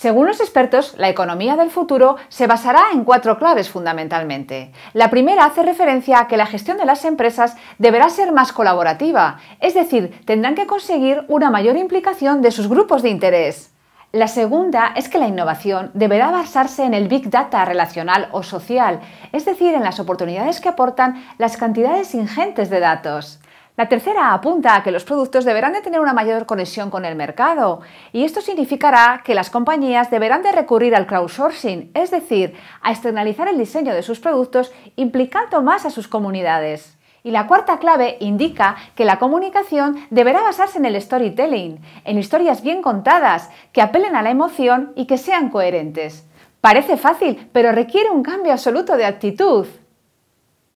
Según los expertos, la economía del futuro se basará en cuatro claves fundamentalmente. La primera hace referencia a que la gestión de las empresas deberá ser más colaborativa, es decir, tendrán que conseguir una mayor implicación de sus grupos de interés. La segunda es que la innovación deberá basarse en el big data relacional o social, es decir, en las oportunidades que aportan las cantidades ingentes de datos. La tercera apunta a que los productos deberán de tener una mayor conexión con el mercado y esto significará que las compañías deberán de recurrir al crowdsourcing, es decir, a externalizar el diseño de sus productos implicando más a sus comunidades. Y la cuarta clave indica que la comunicación deberá basarse en el storytelling, en historias bien contadas, que apelen a la emoción y que sean coherentes. Parece fácil, pero requiere un cambio absoluto de actitud.